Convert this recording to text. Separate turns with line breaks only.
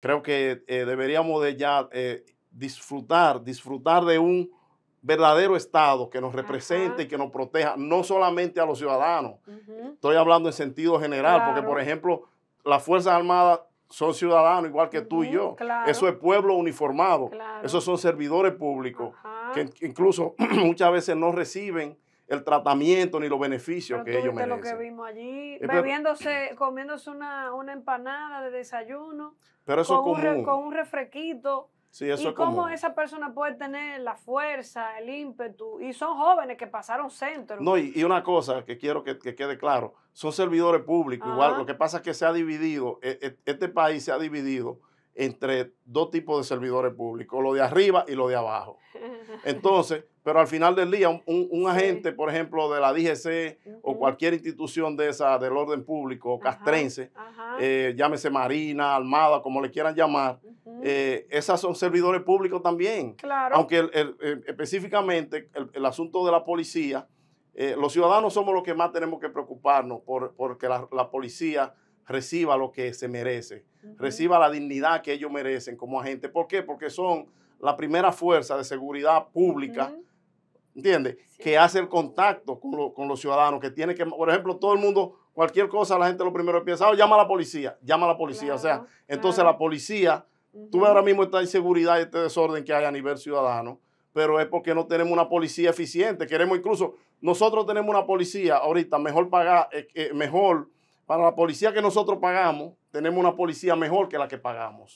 creo que eh, deberíamos de ya eh, disfrutar, disfrutar de un verdadero Estado que nos represente y que nos proteja, no solamente a los ciudadanos. Estoy hablando en sentido general, porque por ejemplo, las Fuerzas Armadas son ciudadanos igual que tú y yo. Eso es pueblo uniformado. Esos son servidores públicos que incluso muchas veces no reciben el tratamiento ni los beneficios que tú ellos merecen. lo que
vimos allí, eh, bebiéndose, comiéndose una, una empanada de desayuno.
Pero eso con Un, con
un refresquito. Sí, eso y cómo esa persona puede tener la fuerza, el ímpetu. Y son jóvenes que pasaron centro. No, y,
una cosa que quiero que, quede claro, son servidores públicos. Igual, lo que pasa es que se ha dividido, e, e, este país se ha dividido entre dos tipos de servidores públicos, lo de arriba y lo de abajo. Entonces, pero al final del día, un, agente, por ejemplo, de la DGC o cualquier institución de esa, del orden público, castrense, eh, llámese Marina, Armada, como le quieran llamar, eh, esas son servidores públicos también. Claro. Aunque específicamente el, asunto de la policía, eh, los ciudadanos somos los que más tenemos que preocuparnos porque la policía reciba lo que se merece, reciba la dignidad que ellos merecen como agente. ¿Por qué? Porque son la primera fuerza de seguridad pública, ¿entiende? ¿entiendes? Que hace el contacto con, los ciudadanos, que tiene que, por ejemplo, todo el mundo, cualquier cosa, la gente lo primero piensa, oh, llama a la policía, llama a la policía. o sea, entonces la policía, tú ves ahora mismo esta inseguridad y este desorden que hay a nivel ciudadano pero es porque no tenemos una policía eficiente. Queremos incluso, nosotros tenemos una policía ahorita mejor pagar, eh, eh, mejor para la policía que nosotros pagamos, tenemos una policía mejor que la que pagamos.